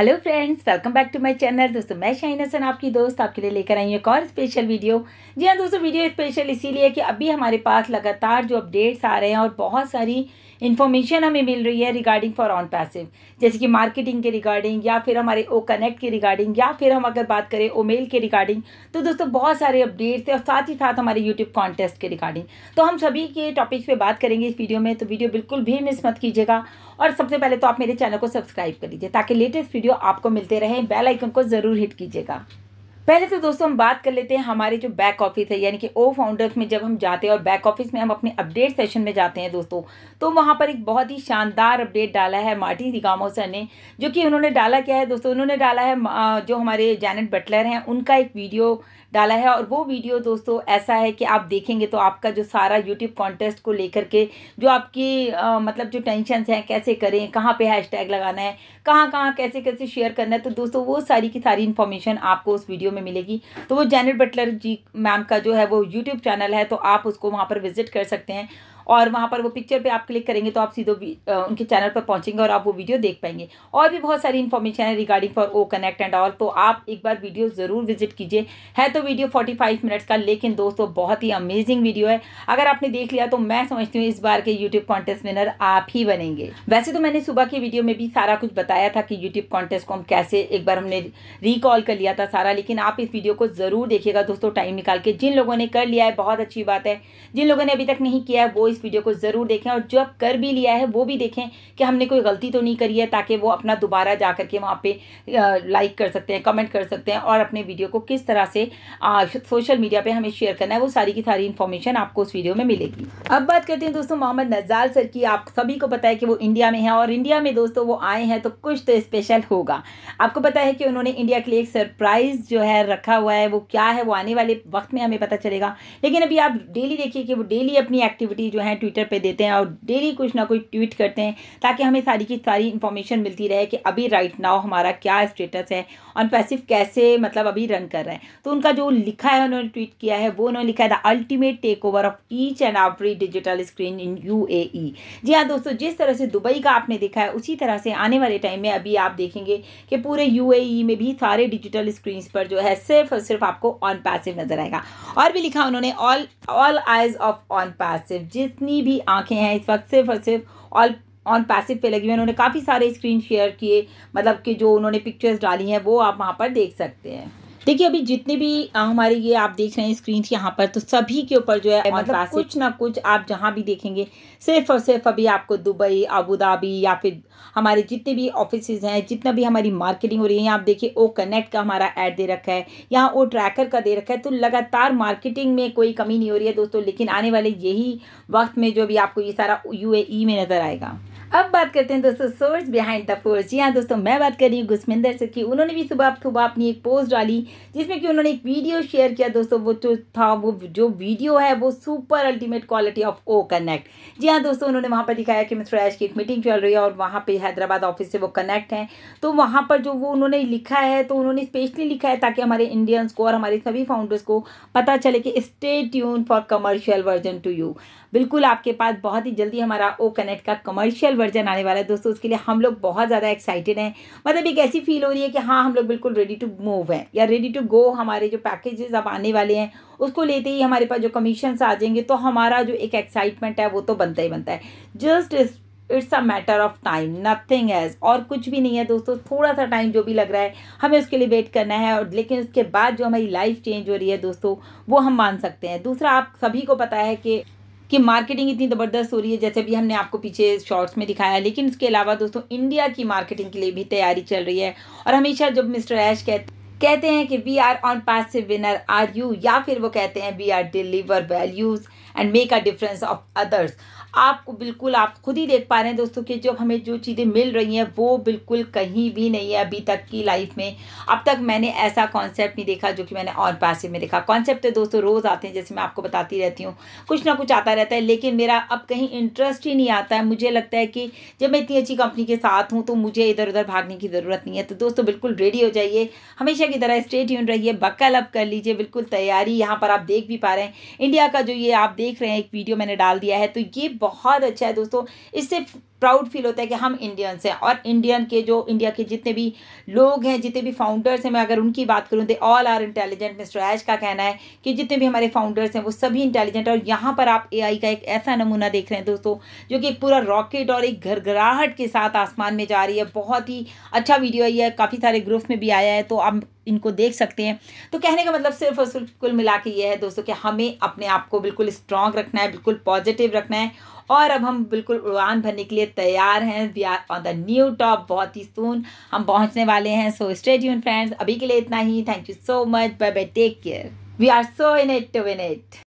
hello friends welcome back to my channel दोस्तों मैं shine Hasan आपकी दोस्त आपके लिए लेकर आई हूँ एक और स्पेशल वीडियो जी हाँ दोस्तों वीडियो स्पेशल इसीलिए कि अभी हमारे पास लगातार जो अपडेट्स आ रहे हैं और बहुत सारी इन्फॉर्मेशन हमें मिल रही है रिगार्डिंग फॉर ऑन पैसिव जैसे कि मार्केटिंग के रिगार्डिंग या फिर हमारे ओ कनेक्ट के रिगार्डिंग या फिर हम अगर बात करें ओ मेल के रिगार्डिंग तो दोस्तों बहुत सारे अपडेट्स थे और साथ ही साथ हमारे यूट्यूब कॉन्टेस्ट के रिगार्डिंग तो हम सभी के टॉपिक्स पर बात करेंगे इस वीडियो में तो वीडियो बिल्कुल भी मिस मत कीजिएगा और सबसे पहले तो आप मेरे चैनल को सब्सक्राइब कर लीजिए ताकि लेटेस्ट वीडियो वीडियो आपको मिलते रहे बेल आइकन को ज़रूर हिट कीजिएगा पहले तो दोस्तों हम बात कर लेते हैं हमारे जो बैक ऑफिस है यानी कि ओ फाउंडर्स में जब हम जाते हैं और बैक ऑफिस में हम अपने अपडेट सेशन में जाते हैं दोस्तों तो वहाँ पर एक बहुत ही शानदार अपडेट डाला है मार्टी रिकामो सर ने जो कि उन्होंने डाला क्या है दोस्तों उन्होंने डाला है जो हमारे जैनट बटलर हैं उनका एक वीडियो डाला है और वो वीडियो दोस्तों ऐसा है कि आप देखेंगे तो आपका जो सारा यूट्यूब कॉन्टेस्ट को लेकर के जो आपकी आ, मतलब जो टेंशन हैं कैसे करें कहाँ पे हैश लगाना है कहाँ कहाँ कैसे कैसे शेयर करना है तो दोस्तों वो सारी की सारी इन्फॉर्मेशन आपको उस वीडियो में मिलेगी तो वो जैनट बटलर जी मैम का जो है वो यूट्यूब चैनल है तो आप उसको वहाँ पर विजिट कर सकते हैं और वहाँ पर वो पिक्चर पे आप क्लिक करेंगे तो आप सीधे उनके चैनल पर पहुँचेंगे और आप वो वीडियो देख पाएंगे और भी बहुत सारी इन्फॉर्मेशन है regarding for O connect and all तो आप एक बार वीडियो ज़रूर विजिट कीजिए है तो वीडियो फोर्टी मिनट्स का लेकिन दोस्तों बहुत ही अमेजिंग वीडियो है अगर आपने देख लिया तो मैं समझती हूँ इस बार के यूट्यूब कॉन्टेस्ट विनर आप ही बनेंगे वैसे तो मैंने सुबह की वीडियो में भी सारा कुछ बताया था कि यूट्यूब कॉन्टेस्ट को हम कैसे एक बार हमने रिकॉल कर लिया था सारा लेकिन आप इस वीडियो को ज़रूर देखिएगा दोस्तों टाइम निकाल के जिन लोगों ने कर लिया है बहुत अच्छी बात है जिन लोगों ने अभी तक नहीं किया है वो इस वीडियो को ज़रूर देखें और जो अब कर भी लिया है वो भी देखें कि हमने कोई गलती तो नहीं करी है ताकि वो अपना दोबारा जा करके के वहाँ पे लाइक कर सकते हैं कमेंट कर सकते हैं और अपने वीडियो को किस तरह से सोशल मीडिया पर हमें शेयर करना है वो सारी की सारी इन्फॉर्मेशन आपको उस वीडियो में मिलेगी अब बात करते हैं दोस्तों मोहम्मद नजाल सर की आप सभी को पता है कि वो इंडिया में है और इंडिया में दोस्तों वो आए हैं तो कुछ तो स्पेशल होगा आपको पता है कि उन्होंने इंडिया के लिए एक सरप्राइज़ जो है रखा हुआ है वो क्या है वो आने वाले वक्त में हमें पता चलेगा लेकिन अभी आप डेली देखिए कि वो डेली अपनी एक्टिविटी जो जो हैं ट्विटर पे देते हैं और डेली कुछ ना कुछ ट्वीट करते हैं ताकि हमें सारी की सारी इन्फॉर्मेशन मिलती रहे कि अभी राइट नाउ हमारा क्या स्टेटस है और पैसिव कैसे मतलब अभी रन कर रहे हैं तो उनका जो लिखा है उन्होंने ट्वीट किया है वो उन्होंने लिखा है the ultimate take over of each and every digital screen in you जी हाँ दोस्तों जिस तरह से दुबई का आपने देखा है उसी तरह से आने वाले टाइम में अभी आप देखेंगे कि पूरे यू e में भी सारे डिजिटल स्क्रीन पर जो है सिर्फ और सिर्फ आपको ऑन पैसिव नजर आएगा और भी लिखा उन्होंने all all eyes of on passive जिस जितनी भी आंखें हैं इस वक्त सिर्फ और सिर्फ ऑल ऑन पैसिव पे लगी हुई उन्होंने काफ़ी सारे स्क्रीन शेयर किए मतलब कि जो उन्होंने पिक्चर्स डाली हैं वो आप वहाँ पर देख सकते हैं देखिए अभी जितने भी हमारे ये आप देख रहे हैं स्क्रीन यहाँ पर तो सभी के ऊपर जो है मतलब कुछ ना कुछ आप जहाँ भी देखेंगे सिर्फ और सिर्फ अभी आपको दुबई अबू धाबी या फिर हमारे जितने भी ऑफिस हैं जितना भी हमारी मार्केटिंग हो रही है आप देखिए ओ कनेक्ट का हमारा ऐड दे रखा है यहाँ ओ ट्रैकर का दे रखा है तो लगातार मार्केटिंग में कोई कमी नहीं हो रही है दोस्तों लेकिन आने वाले यही वक्त में जो भी आपको ये सारा यू e में नज़र आएगा अब बात करते हैं दोस्तों सोर्स बिहाइंड द फोर्स जी हाँ दोस्तों मैं बात कर रही हूँ गुस्मिंदर से कि उन्होंने भी सुबह सुबह अपनी एक पोस्ट डाली जिसमें कि उन्होंने एक वीडियो शेयर किया दोस्तों वो जो था वो जो वीडियो है वो super ultimate quality of O connect जी हाँ दोस्तों उन्होंने वहाँ पर दिखाया कि मिस्टर ऐश की एक मीटिंग चल रही है और वहाँ पर हैदराबाद ऑफिस से वो कनेक्ट हैं तो वहाँ पर जो वो उन्होंने लिखा है तो उन्होंने स्पेशली लिखा है ताकि हमारे इंडियंस को और हमारे सभी फाउंडर्स को पता चले कि stay tune for commercial version to you बिल्कुल आपके पास बहुत ही जल्दी हमारा ओ कनेक्ट का कमर्शियल वर्जन आने वाला है दोस्तों उसके लिए हम लोग बहुत ज़्यादा एक्साइटेड हैं मतलब एक ऐसी फील हो रही है कि हाँ हम लोग बिल्कुल रेडी टू मूव हैं या रेडी टू गो हमारे जो पैकेजेस अब आने वाले हैं उसको लेते ही हमारे पास जो कमीशन आ जाएंगे तो हमारा जो एक एक्साइटमेंट है वो तो बनता ही बनता है just it's a matter of time nothing else और कुछ भी नहीं है दोस्तों थोड़ा सा टाइम जो भी लग रहा है हमें उसके लिए वेट करना है और लेकिन उसके बाद जो हमारी लाइफ चेंज हो रही है दोस्तों वो हम मान सकते हैं दूसरा आप सभी को पता है कि कि मार्केटिंग इतनी ज़बरदस्त हो रही है जैसे भी हमने आपको पीछे शॉर्ट्स में दिखाया है लेकिन इसके अलावा दोस्तों इंडिया की मार्केटिंग के लिए भी तैयारी चल रही है और हमेशा जब मिस्टर ऐश कहते कहते हैं कि वी आर ऑन पास से विनर आर यू या फिर वो कहते हैं we are deliver values and make a difference of others आपको बिल्कुल आप खुद ही देख पा रहे हैं दोस्तों कि जो हमें जो चीज़ें मिल रही हैं वो बिल्कुल कहीं भी नहीं है अभी तक की लाइफ में अब तक मैंने ऐसा कॉन्सेप्ट नहीं देखा जो कि मैंने और पैसे में देखा कॉन्सेप्ट तो दोस्तों रोज़ आते हैं जैसे मैं आपको बताती रहती हूँ कुछ ना कुछ आता रहता है लेकिन मेरा अब कहीं इंटरेस्ट ही नहीं आता है मुझे लगता है कि जब मैं इतनी अच्छी कंपनी के साथ हूँ तो मुझे इधर उधर भागने की ज़रूरत नहीं है तो दोस्तों बिल्कुल रेडी हो जाइए हमेशा की तरह स्टेट यून रहिए बकल अप कर लीजिए बिल्कुल तैयारी यहाँ पर आप देख भी पा रहे हैं इंडिया का जो ये आप देख रहे हैं एक वीडियो मैंने डाल दिया है तो ये बहुत अच्छा है दोस्तों इससे प्राउड फील होता है कि हम इंडियंस हैं और इंडियन के जो इंडिया के जितने भी लोग हैं जितने भी फाउंडर्स हैं मैं अगर उनकी बात करूँ तो all are intelligent mister Ash का कहना है कि जितने भी हमारे फाउंडर्स हैं वो सभी इंटेलिजेंट और यहाँ पर आप एआई का एक ऐसा नमूना देख रहे हैं दोस्तों जो कि एक पूरा रॉकेट और एक घरघराहट के साथ आसमान में जा रही है बहुत ही अच्छा वीडियो है काफ़ी सारे ग्रुप्स में भी आया है तो आप इनको देख सकते हैं तो कहने का मतलब सिर्फ और सिर्फ कुल मिला के ये है दोस्तों कि हमें अपने आप को बिल्कुल स्ट्रांग रखना है बिल्कुल पॉजिटिव रखना है और अब हम बिल्कुल उड़ान भरने के लिए तैयार हैं we are on the new top बहुत ही सुन हम पहुंचने वाले हैं सो स्टेड यून फ्रेंड्स अभी के लिए इतना ही thank you so much bye bye take care we are so in it to win it